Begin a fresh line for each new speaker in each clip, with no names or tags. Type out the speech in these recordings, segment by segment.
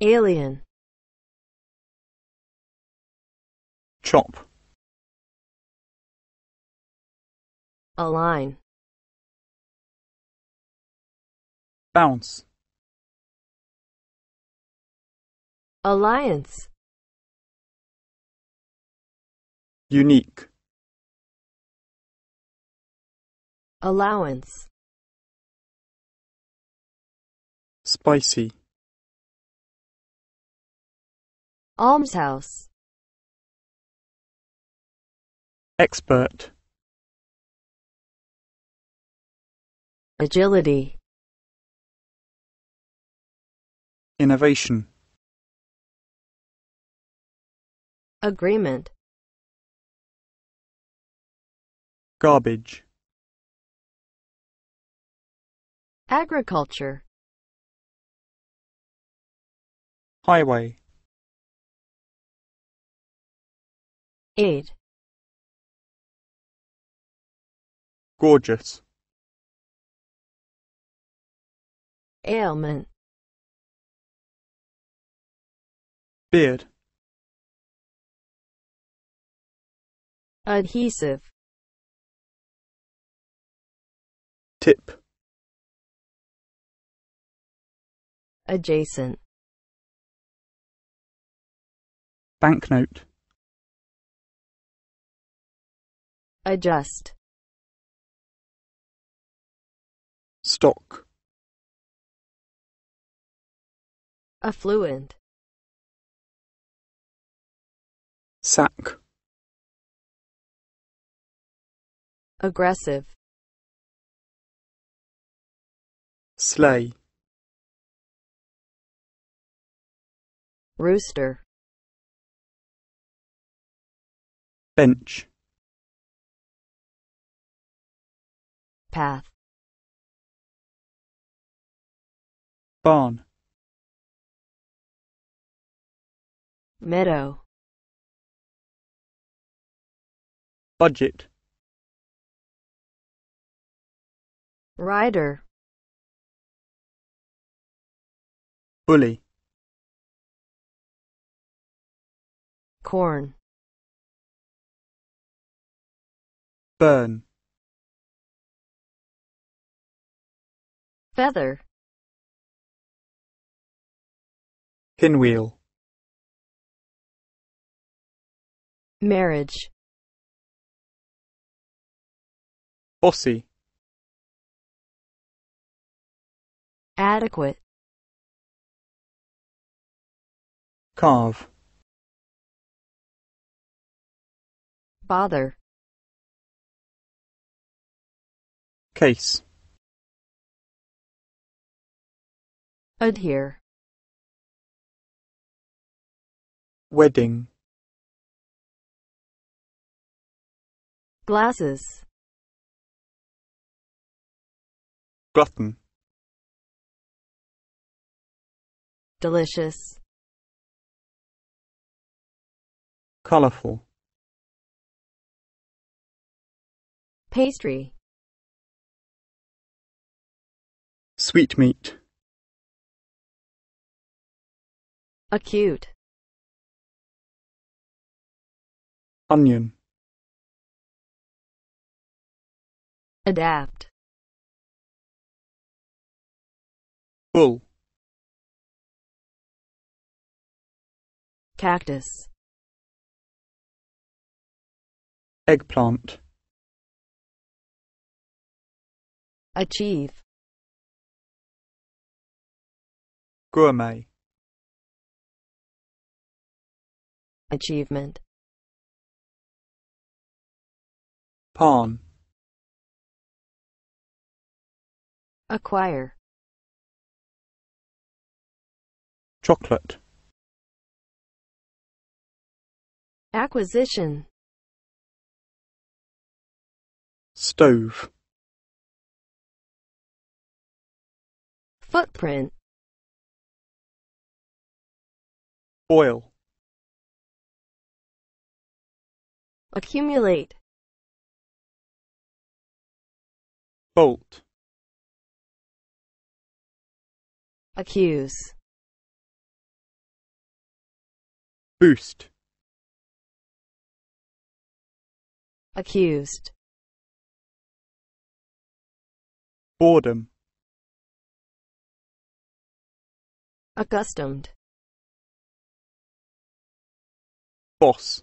Alien Chop Align Bounce Alliance Unique Allowance Spicy almshouse expert agility innovation agreement garbage agriculture highway Ed. Gorgeous. Ailment. Beard. Adhesive. Tip. Adjacent. Banknote. adjust stock affluent sack aggressive sleigh rooster bench path barn meadow budget rider bully corn burn feather pinwheel marriage bossy adequate carve bother case adhere wedding glasses glutton delicious colorful pastry sweetmeat acute onion adapt bull cactus eggplant achieve gourmet achievement pawn acquire chocolate acquisition stove footprint oil accumulate bolt accuse boost accused boredom accustomed boss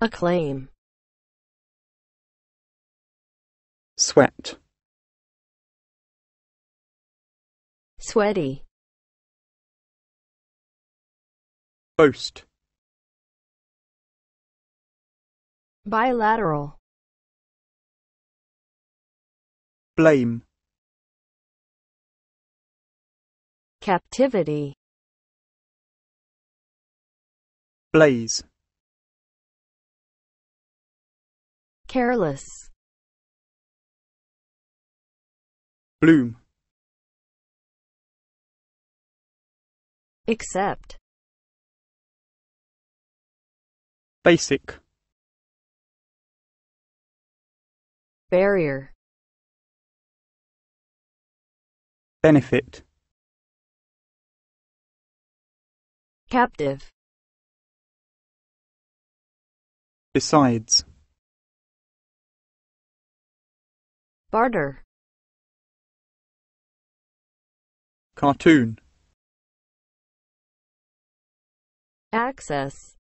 acclaim sweat sweaty boast bilateral blame captivity blaze careless. Bloom. Except. Basic. Barrier. Benefit. Captive. Besides. Barter. Cartoon. Access.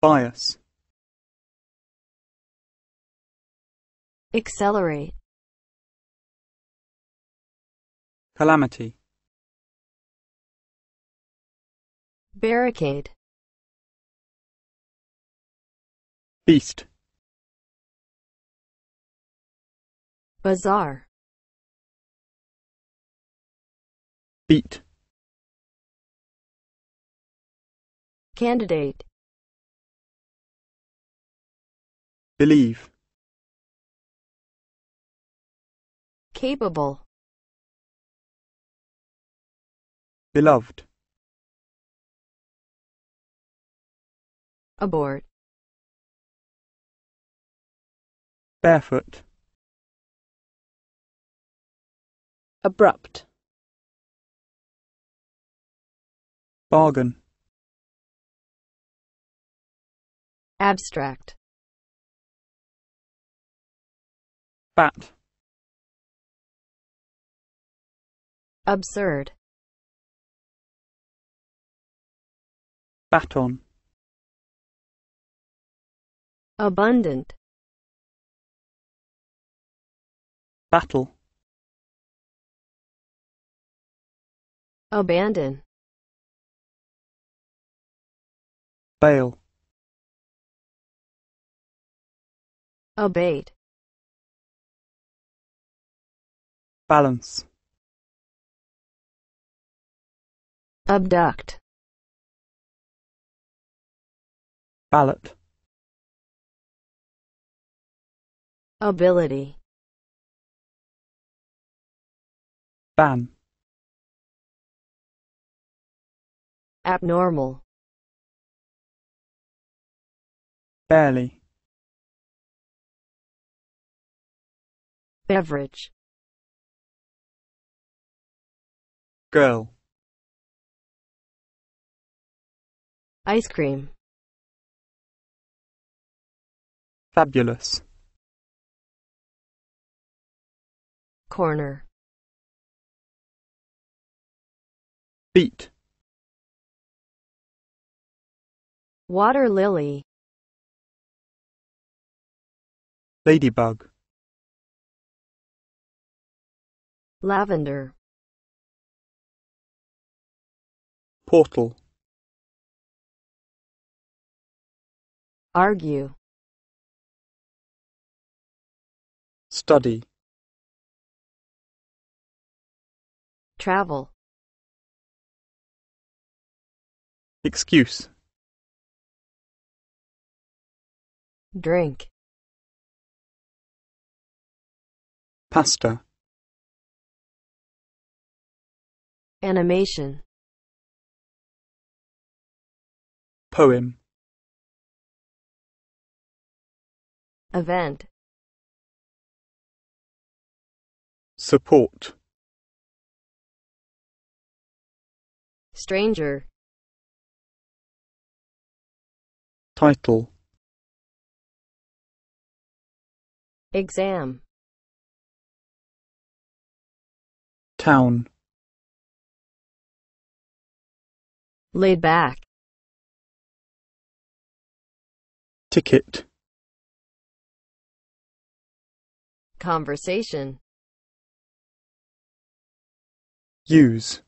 Bias. Accelerate. Calamity. Barricade. Beast. bazaar beat candidate believe capable beloved abort barefoot abrupt bargain abstract bat absurd baton abundant battle Abandon. Bail. Abate. Balance. Abduct. Ballot. Ability. Ban. abnormal barely beverage girl ice cream fabulous corner beat Water lily. Ladybug. Lavender. Portal. Argue. Study. Travel. Excuse. Drink. Pasta. Animation. Poem. Event. Support. Stranger. Title exam town laid back ticket conversation use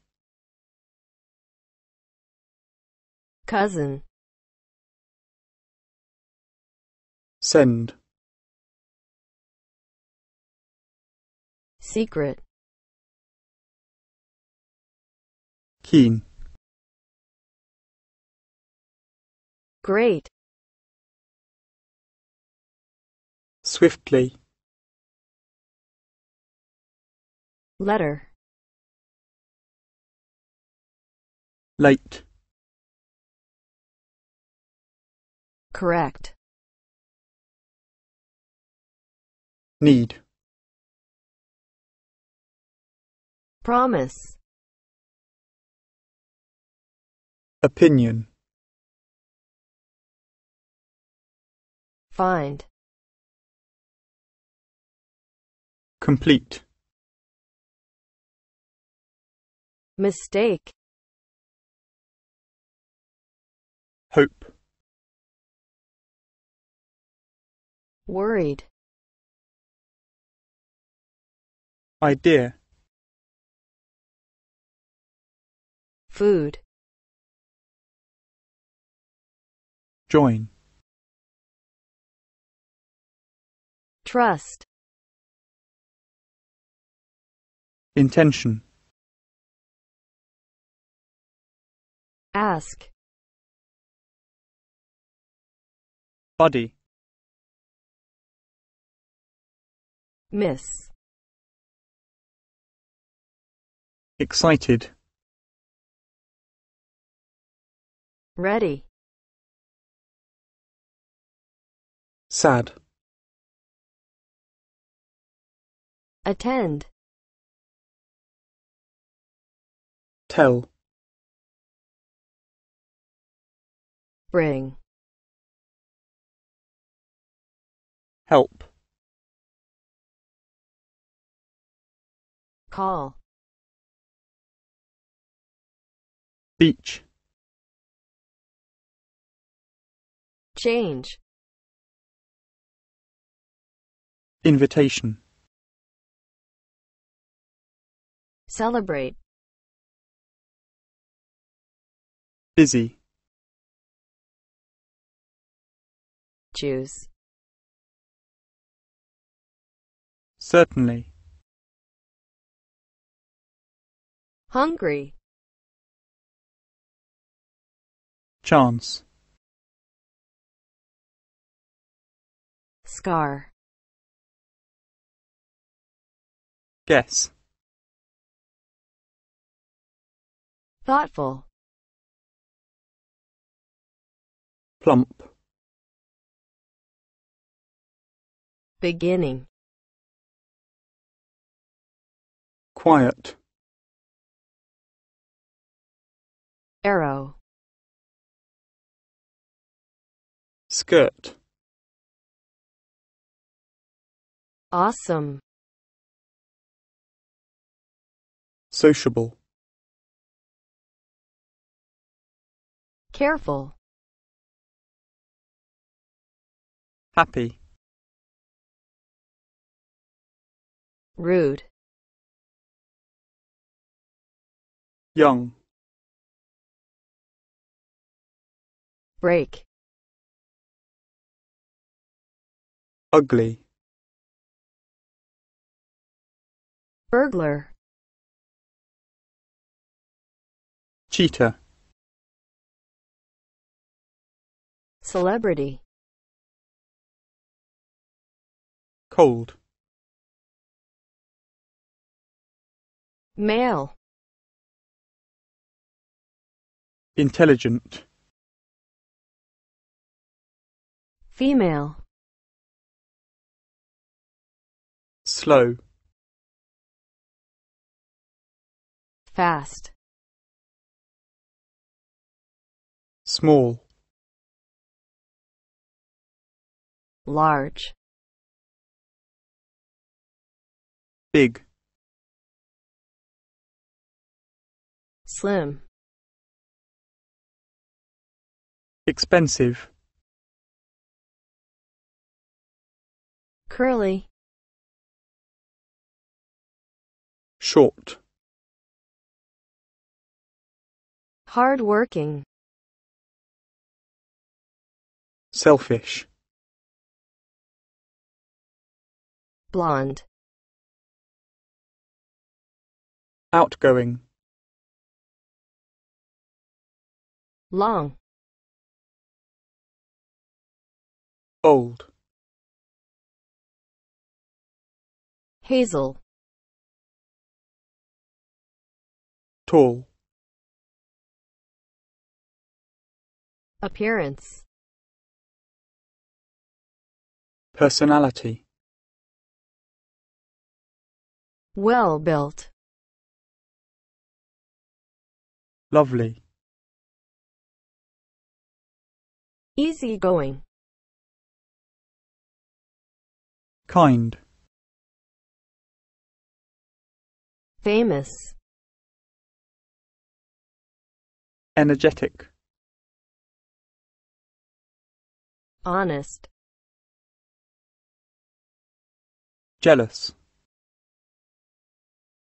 cousin send secret keen great swiftly letter late correct need Promise. Opinion. Find. Complete. Mistake. Hope. Worried. Idea. Food. Join. Trust. Intention. Ask. Body. Miss. Excited. ready sad attend tell bring help call beach Change. Invitation. Celebrate. Busy. Choose. Certainly. Hungry. Chance. scar. Guess. Thoughtful. Plump. Beginning. Quiet. Arrow. Skirt. Awesome. Sociable. Careful. Happy. Rude. Young. Break. Ugly. burglar cheetah celebrity cold male intelligent female slow fast small large big slim expensive curly short hard-working, selfish, blonde, outgoing, long, old, hazel, tall, Appearance Personality Well-built Lovely Easy going. Kind Famous Energetic honest jealous